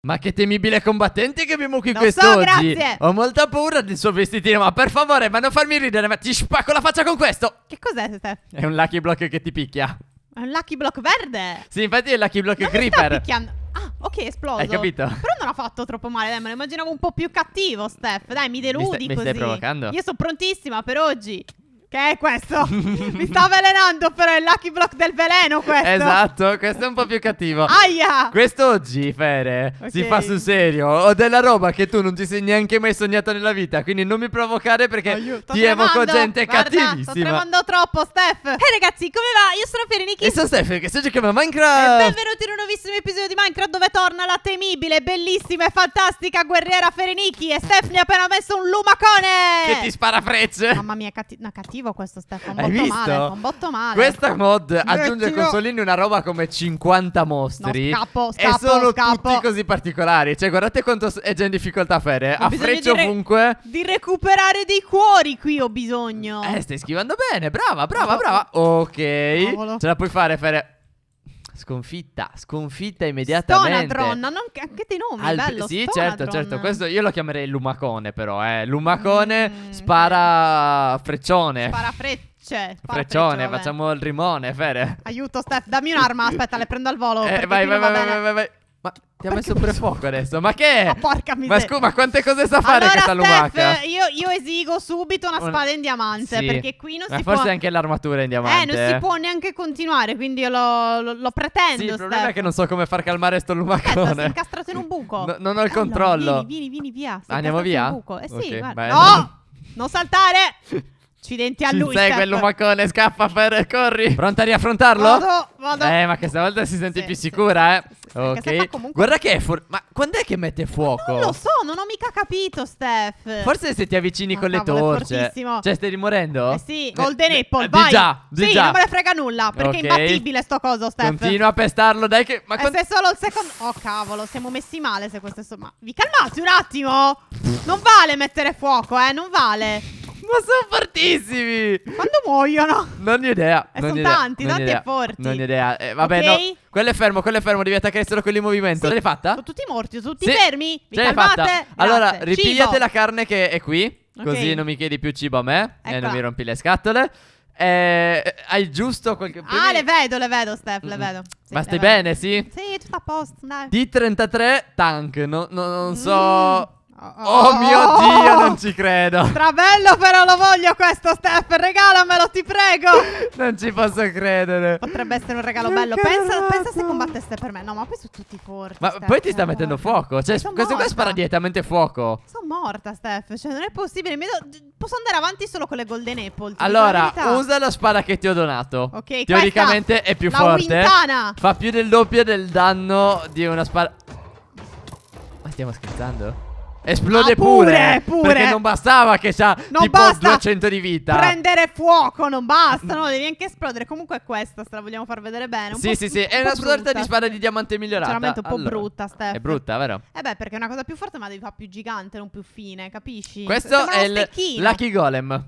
Ma che temibile combattente che abbiamo qui quest'oggi. So, grazie. Ho molta paura del suo vestitino, ma per favore, ma non farmi ridere, ma ti spacco la faccia con questo. Che cos'è, Steph? È un lucky block che ti picchia. È un lucky block verde? Sì, infatti è il lucky block non creeper. sta picchiando. Ah, ok, esploso. Hai capito? Però non ha fatto troppo male, dai, me lo immaginavo un po' più cattivo, Steph. Dai, mi deludi mi stai, così. Mi stai provocando? Io sono prontissima per oggi. Che è questo? Mi sta avvelenando però è il lucky block del veleno questo Esatto, questo è un po' più cattivo Aia Questo oggi, Fere, okay. si fa sul serio Ho della roba che tu non ti sei neanche mai sognato nella vita Quindi non mi provocare perché Aiuto, ti tremando. evoco gente Guarda, cattivissima sto tremando troppo, Steph E hey, ragazzi, come va? Io sono Fere E sono Steph, che si giochiamo a Minecraft E benvenuti in un nuovissimo episodio di Minecraft Dove torna la temibile, bellissima e fantastica guerriera Fere E Steph mi ha appena messo un lumacone Che ti spara frecce Mamma mia, cattiva no, cattiva cattivo questo Stefan. Hai visto? male, botto male. Questa mod aggiunge a Consolini una roba come 50 mostri. No, scappo, scappo, e sono scappo. tutti così particolari. Cioè, guardate quanto è già in difficoltà Fere. Ho a freccia di ovunque. Di recuperare dei cuori qui ho bisogno. Eh, stai schivando bene. Brava, brava, brava. Ok. Cavolo. Ce la puoi fare, Fere. Sconfitta, sconfitta immediatamente. Stonadron, non anche dei nomi, Al... bello. Sì, Stonadron. certo, certo. Questo io lo chiamerei Lumacone, però. Eh. Lumacone mm. spara freccione. Spara freccione. Cioè, freccione, facciamo il rimone, Fere. Aiuto, Steph, dammi un'arma. Aspetta, le prendo al volo. Eh, vai, vai, vai, vai, vai, vai. Ti ha messo pure fuoco adesso. Ma che ah, Ma porca miseria. Ma scusa, quante cose sa fare allora, questa lumaca? Io, io, esigo subito una spada in diamante. Sì. Perché qui non ma si forse può. Forse anche l'armatura in diamante. Eh, non si eh. può neanche continuare. Quindi io lo, lo, lo pretendo. Sì, il problema Steph. è che non so come far calmare sto lumacone. Aspetta, sei incastrato in un buco. No, non ho il allora, controllo. Vieni, vieni, vieni via. Sei Andiamo via. Eh okay, guarda. Bene. No! Non saltare! Accidenti a Ci lui. Sei quello maccone, scappa, per, corri. Pronta a riaffrontarlo? Vado, vado. Eh, ma questa volta si sente sì, più sicura, sì, eh. sì, eh. ok. Comunque... Guarda che è fuori. Ma quando è che mette fuoco? Ma non lo so, non ho mica capito, Steph. Forse se ti avvicini ma ah, con le torce. Fortissimo. Cioè, stai rimorendo? Eh sì, eh, Golden eh, Apple, eh, vai. Di già, di sì, già. non me ne frega nulla, perché okay. è imbattibile sto coso, Steph. Continua a pestarlo, dai che... Ma eh, quando... se è solo il secondo... Oh, cavolo, siamo messi male se questo è... So... Ma vi calmate un attimo? Non vale mettere fuoco, eh, non vale. Ma sono fortissimi! Quando muoiono? Non ho idea. Eh, non sono idea, tanti, non tanti e forti. Non ho idea. Eh, vabbè, okay. no. Quello è fermo, quello è fermo. Devi attaccare solo quelli in movimento. Sì. L'hai fatta? Sono tutti morti, sono tutti sì. fermi. Vi Ce l'hai fatta. Allora, ripigliate cibo. la carne che è qui. Così okay. non mi chiedi più cibo a me. Ecco. E non mi rompi le scatole. Eh, eh, hai giusto quel che... Ah, le vedo, le vedo, Steph, le vedo. Sì, Ma stai vedo. bene, sì? Sì, tutto a posto, dai. D33 tank, no, no, non so... Mm. Oh, oh, mio oh! Dio, non ci credo. Strabello, però lo voglio questo, Steph. Regalamelo, ti prego. non ci posso credere. Potrebbe essere un regalo bello. Pensa, pensa, se combatte per me. No, ma poi su tutti i forti. Ma Steph, poi ti sta allora. Cioè, mettendo fuoco. Cioè, questo qua spara direttamente fuoco. Sono morta, Steph. Cioè, non è possibile. Do... Posso andare avanti solo con le Golden Apple. Allora, usa la spada che ti ho donato. Ok, Teoricamente è più la forte. Wintana. Fa più del doppio del danno di una spada. Ma stiamo scherzando? Esplode ah, pure, pure, pure, Perché non bastava che c'ha non tipo basta 200 di vita. Prendere fuoco, non basta. No, mm. devi anche esplodere. Comunque è questa, se la vogliamo far vedere bene. Un sì, sì, sì. è una sorta di spada di diamante migliorata. Sinceramente un po' allora, brutta, Steph. È brutta, vero? Eh beh, perché è una cosa più forte, ma devi fare più gigante, non più fine, capisci? Questo è il Lucky Golem.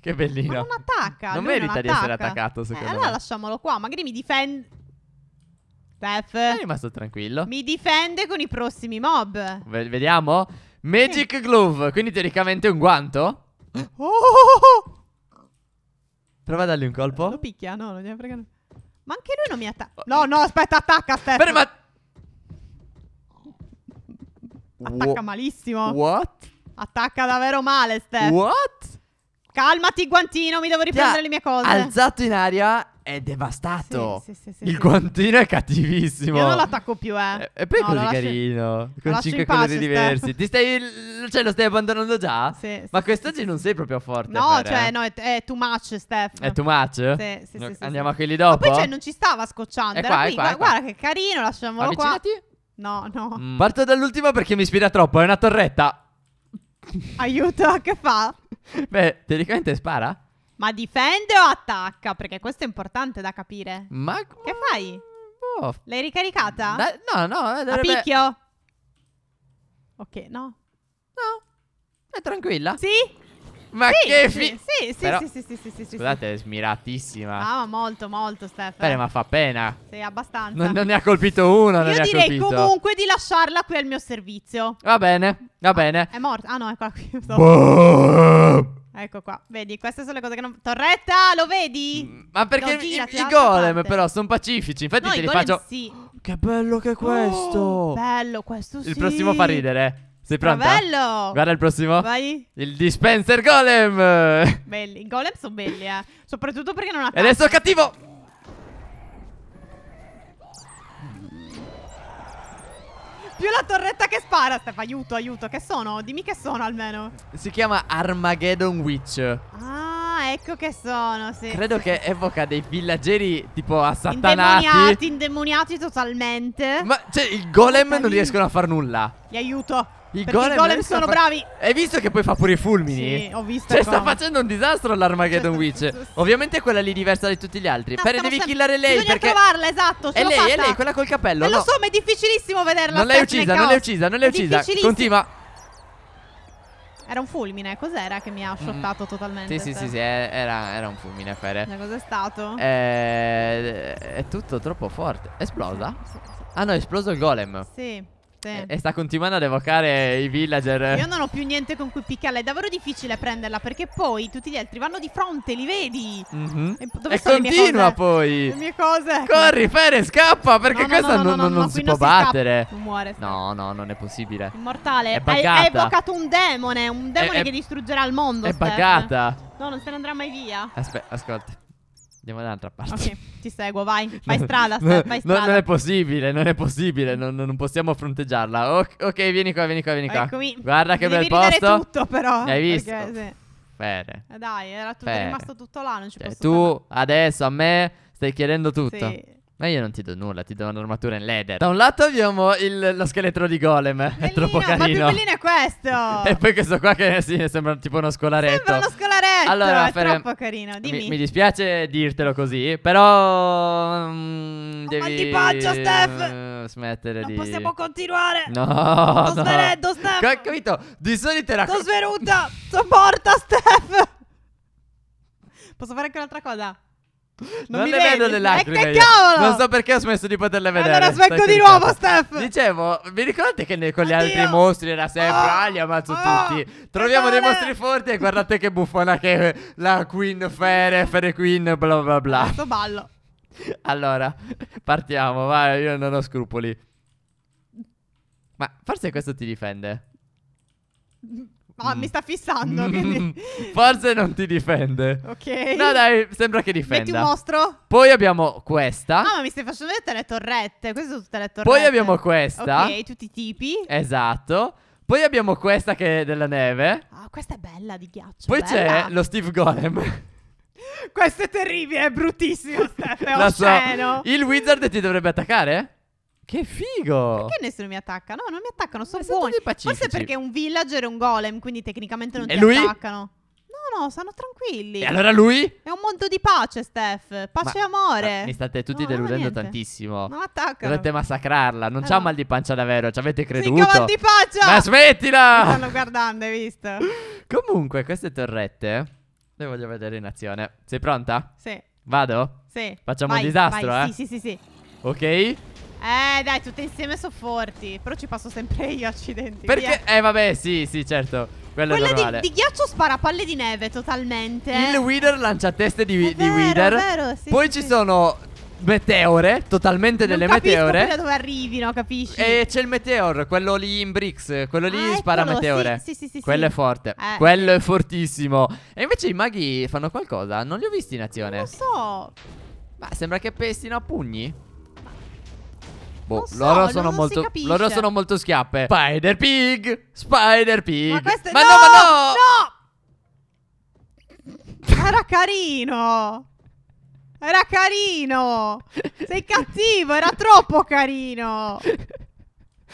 Che bellino. Ma non attacca. Non merita non di essere attaccato, secondo eh, me. Allora lasciamolo qua. Magari mi difende. Beth. È rimasto tranquillo. Mi difende con i prossimi mob. V vediamo. Magic sì. Glove, quindi teoricamente un guanto. Oh! Prova a dargli un colpo. Lo picchia, no, non gliene frega Ma anche lui non mi attacca. Oh, no, no, aspetta, attacca, Stefano. Bene, Attacca malissimo. What? Attacca davvero male, Stefano. What? Calmati, guantino, mi devo riprendere yeah, le mie cose. Alzato in aria è devastato. Sì, sì, sì, il guantino è cattivissimo. Io non l'attacco più, eh. eh e poi no, è così carino. Con cinque colori diversi. Ti stai. Cioè, lo stai abbandonando già? Sì. Ma quest'oggi non sei proprio forte. No, fare, cioè, eh. no, è, è, too much, Steph. È too much? Sì, sì, no, Andiamo a quelli dopo. Ma poi, cioè, non ci stava scocciando. È eh, Era qua, qui. Eh, qua, Gu- qua. Guarda che carino, lasciamolo qua. No, no. Mm. Parto dall'ultimo perché mi ispira troppo. È una torretta. Aiuto, che fa? Beh, teoricamente spara. Ma difende o attacca? Perché questo è importante da capire. Ma che fai? Oh. L'hai ricaricata? Da no, no, eh, dovrebbe... A picchio. Ok, no. No. È tranquilla. Sì? Ma sì, che fi... Sì, sì, Però... sì, sì, sì, sì, sì, Scusate, è smiratissima. Ah, ma molto, molto, Stefano. ma fa pena. Sì, abbastanza. Non, non ne ha colpito uno, Io direi comunque di lasciarla qui al mio servizio. Va bene, va ah, bene. È morta. Ah, no, è qua qui. Boh. Ecco qua, vedi, queste sono le cose che non... Torretta, lo vedi? Mm, ma perché no, girati, i, i golem parte. però sono pacifici, infatti no, te li faccio... Sì. che bello che è oh, questo! Oh, bello, questo sì! Il prossimo fa ridere. Sei pronta? Bello! Guarda il prossimo. Vai. Il dispenser golem. Belli. I golem sono belli, eh. Soprattutto perché non ha... E adesso cattivo! più la torretta che spara, Steph. Aiuto, aiuto. Che sono? Dimmi che sono almeno. Si chiama Armageddon Witch. Ah, ecco che sono, sì. Credo che evoca dei villaggeri tipo assatanati. Indemoniati, indemoniati totalmente. Ma cioè, il golem non riescono a far nulla. Li aiuto. I golem, golem sono fa... bravi. Hai visto che poi fa pure i fulmini? Sì, ho visto. Cioè, sta facendo un disastro l'Armageddon Witch. Ovviamente quella lì diversa da di tutti gli altri. No, per devi sem- killare lei. Bisogna perché... trovarla, esatto. È lei, è lei, quella col cappello. Non lo so, ma è difficilissimo vederla. Non l'hai uccisa, non l'hai uccisa, non l'hai uccisa. Continua. Era un fulmine, cos'era che mi ha sciottato mm. totalmente? Sì, sì, sì, sì cioè. era, era, un fulmine, Fere. Ma cioè, cos'è stato? È, è tutto troppo forte. Esplosa? Sì, sì, ah no, è esploso il golem. Sì forte. E, sta continuando ad evocare i villager. Io non ho più niente con cui picchiarla. È davvero difficile prenderla perché poi tutti gli altri vanno di fronte, li vedi. Mm-hmm. E, e continua poi. Le mie cose. Ecco. Corri, Fere, scappa perché no, no, questa no, non, non si può si battere. Scappa. muore. No, no, non è possibile. Immortale. È hai, hai, evocato un demone. Un demone è, che distruggerà il mondo. È Steph. buggata. No, non se ne andrà mai via. Aspetta, ascolta. Andiamo dall'altra parte. Ok, ti seguo, vai. Fai no, strada, no, fai strada. No, non è possibile, non è possibile, non, non possiamo fronteggiarla. O- ok, vieni qua, vieni qua, vieni qua. Eccomi. Guarda che Devi bel posto. tutto però. Hai visto? Perché, sì. Bene. Eh, dai, era tutto, rimasto tutto là, non ci cioè, posso Tu fare. adesso a me stai chiedendo tutto. Sì. Ma io non ti do nulla, ti do un'armatura in leather. Da un lato abbiamo il, lo scheletro di golem. Bellino, è troppo carino. Ma più bellino è questo. e poi questo qua che sì, sembra tipo uno scolaretto. Sembra uno scolaretto. Allora, è Fer, troppo carino. Dimmi. Mi, mi, dispiace dirtelo così, però. Mm, devi... mal di pancia, Steph. Eh, smettere non di. Non possiamo continuare. No. Sto no. svenuto, Steph. C- capito? Di solito era. Sto svenuta. Sono morta, Steph. Posso fare anche un'altra cosa? Non, non mi le vedi? vedo le eh, lacrime. Eh, che cavolo! Non so perché ho smesso di poterle vedere. Allora smetto di nuovo, Steph. Dicevo, vi ricordate che con gli altri mostri era sempre oh, ah, li ammazzo oh, ah, tutti. Troviamo dei mostri forti e guardate che buffona che è la Queen Fere, Fere Queen, bla bla bla. Questo ballo. Allora, partiamo, vai, io non ho scrupoli. Ma forse questo ti difende. Ah, mm. mi sta fissando. Mm. Quindi... Forse non ti difende. Ok. No, dai, sembra che difenda. Metti un mostro. Poi abbiamo questa. Ah, ma mi stai facendo vedere le torrette. Queste sono tutte le torrette. Poi abbiamo questa. Ok, tutti i tipi. Esatto. Poi abbiamo questa che è della neve. Ah, questa è bella di ghiaccio. Poi bella. c'è lo Steve Golem. questo è terribile, è bruttissimo, Steph, è osceno. So. Il wizard ti dovrebbe attaccare? Che figo! Perché nessuno mi attacca? No, non mi attaccano, sono buoni. Forse perché un villager è un golem, quindi tecnicamente non e ti lui? attaccano. No, no, stanno tranquilli. E allora lui? È un mondo di pace, Steph. Pace ma, e amore. Mi state tutti no, deludendo tantissimo. Non attacca. Dovete massacrarla. Non allora. c'ha mal di pancia davvero, ci avete creduto. Sì, mal di pancia! Ma smettila! Mi stanno guardando, hai visto? Comunque, queste torrette le voglio vedere in azione. Sei pronta? Sì. Vado? Sì. Facciamo vai, un disastro, vai. eh? Sì, sì, sì, sì. Ok. Eh, dai, tutte insieme sono forti. Però ci passo sempre io, accidenti. Perché? Via. Eh, vabbè, sì, sì, certo. Quello Quella è normale. Di, di ghiaccio spara palle di neve totalmente. Il Wither lancia teste di, di Wither. È sì, Poi sì, ci sì. sono meteore, totalmente non delle meteore. Ma dove arrivino, capisci? E c'è il meteor, quello lì in Bricks, quello lì ah, spara eccolo, meteore. Sì, sì, sì, sì quello sì. è forte. Eh. Quello è fortissimo. E invece i maghi fanno qualcosa? Non li ho visti in azione. Non lo so. Ma sembra che pestino a pugni. Boh, so, loro, sono molto, loro sono molto schiappe. Spider Pig! Spider Pig! Ma, queste... ma no, no, ma no! No! Era carino! Era carino! Sei cattivo, era troppo carino!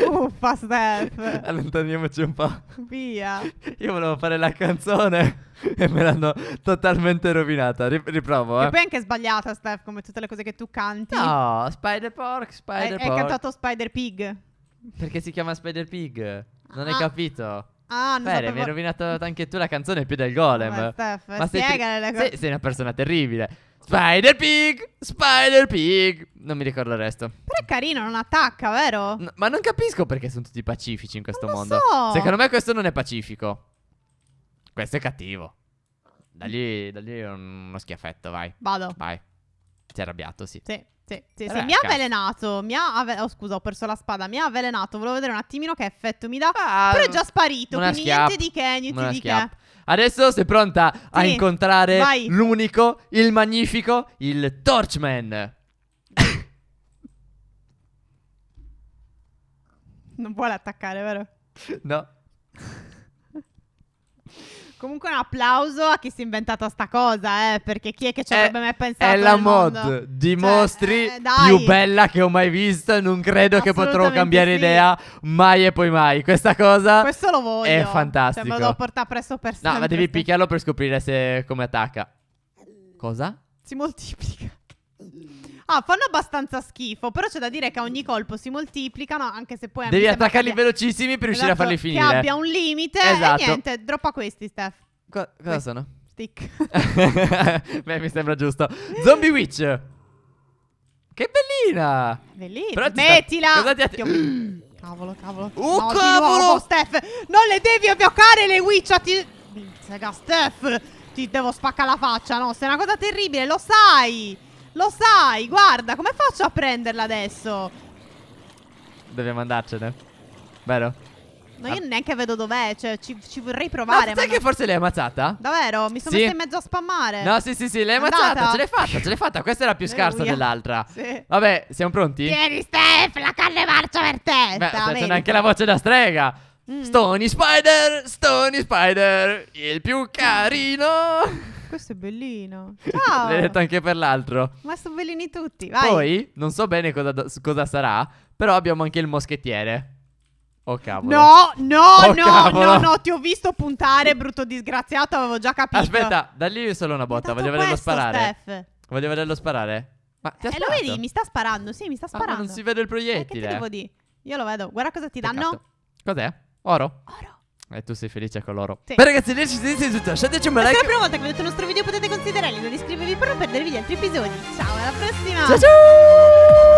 Uffa, Steph. Allontaniamoci un po'. Via. Io volevo fare la canzone e me l'hanno totalmente rovinata. riprovo, eh. E poi è anche sbagliata, Steph, come tutte le cose che tu canti. No, Spider Pork, Spider Pork. Hai cantato Spider Pig. Perché si chiama Spider Pig? Non ah. hai capito? Ah, non Bene, sapevo... mi hai rovinato anche tu la canzone più del golem. Ma, Steph, Ma spiegale sei, la cosa. Sei, una persona terribile. Spider Pig! Spider Pig! Non mi ricordo il resto. Però è carino, non attacca, vero? No, ma non capisco perché sono tutti pacifici in questo non mondo. So. Secondo me questo non è pacifico. Questo è cattivo. Dagli, dagli uno schiaffetto, vai. Vado. Vai. Ti è arrabbiato, sì. Sì. Sì, sì, sì. mi ha avvelenato. Mi ha ave- oh, scusa, ho perso la spada. Mi ha avvelenato. Volevo vedere un attimino che effetto mi dà. Ah, però è già sparito. Quindi schiappa, niente di che, niente di schiappa. che. Adesso sei pronta a incontrare vai. l'unico, il magnifico, il Torchman. non vuole attaccare, vero? No. Comunque un applauso a chi si è inventato sta cosa, eh, perché chi è che ci avrebbe mai pensato? È la mod mondo? di cioè, mostri eh, più bella che ho mai visto, non credo che potrò cambiare sì. idea mai e poi mai. Questa cosa Questo lo voglio. è fantastico. Cioè, me lo portare presto per sempre. No, ma devi picchiarlo per scoprire se come attacca. Mm. Cosa? Si moltiplica. Ah, fanno abbastanza schifo, però c'è da dire che a ogni colpo si moltiplicano, anche se poi... Devi attaccarli abbia... velocissimi per riuscire esatto, a farli finire. Che abbia un limite esatto. e niente, droppa questi, Steph. Co- cosa questi. sono? Stick. Beh, mi sembra giusto. Zombie Witch. Che bellina! Bellina. Smettila! Sta... Cosa ti att- Cavolo, cavolo. Oh, no, cavolo! Nuovo, Steph, non le devi avviocare le witch a ti... Minzaga, Steph! Ti devo spaccare la faccia, no? Sei una cosa terribile, lo sai! Lo sai, guarda, come faccio a prenderla adesso? Dobbiamo andarcene, vero? No, ah. io neanche vedo dov'è, cioè ci, ci, vorrei provare. No, ma sai non... che forse l'hai ammazzata? Davvero? Mi sono sì. messa in mezzo a spammare. No, sì, sì, sì, l'hai ammazzata, ce l'hai fatta, ce l'hai fatta. Questa era più scarsa dell'altra. Sì. Vabbè, siamo pronti? Vieni, Steph, la carne marcia per te. Beh, c'è anche la voce da strega. Mm. Stony Spider, Stony Spider, il più carino questo è bellino. Ciao! L'hai detto anche per l'altro. Ma sono bellini tutti, vai. Poi, non so bene cosa, cosa sarà, però abbiamo anche il moschettiere. Oh cavolo. No, no, oh, no, cavolo. no, no, ti ho visto puntare, brutto disgraziato, avevo già capito. Aspetta, da lì dagli solo una botta, voglio vederlo sparare. Steph. Voglio vederlo sparare. Ma ti eh, lo vedi, mi sta sparando, sì, mi sta sparando. Ah, ma non si vede il proiettile. Eh, che devo dire? Io lo vedo, guarda cosa ti danno. Cos'è? Oro. Oro. E tu sei felice con loro. Sì. Beh, ragazzi, adesso ci siete tutto. Lasciateci un bel like. Se è la prima volta che vedete il nostro video potete considerarlo. di iscrivervi per non perdervi gli altri episodi. Ciao, alla prossima. Ciao ciao.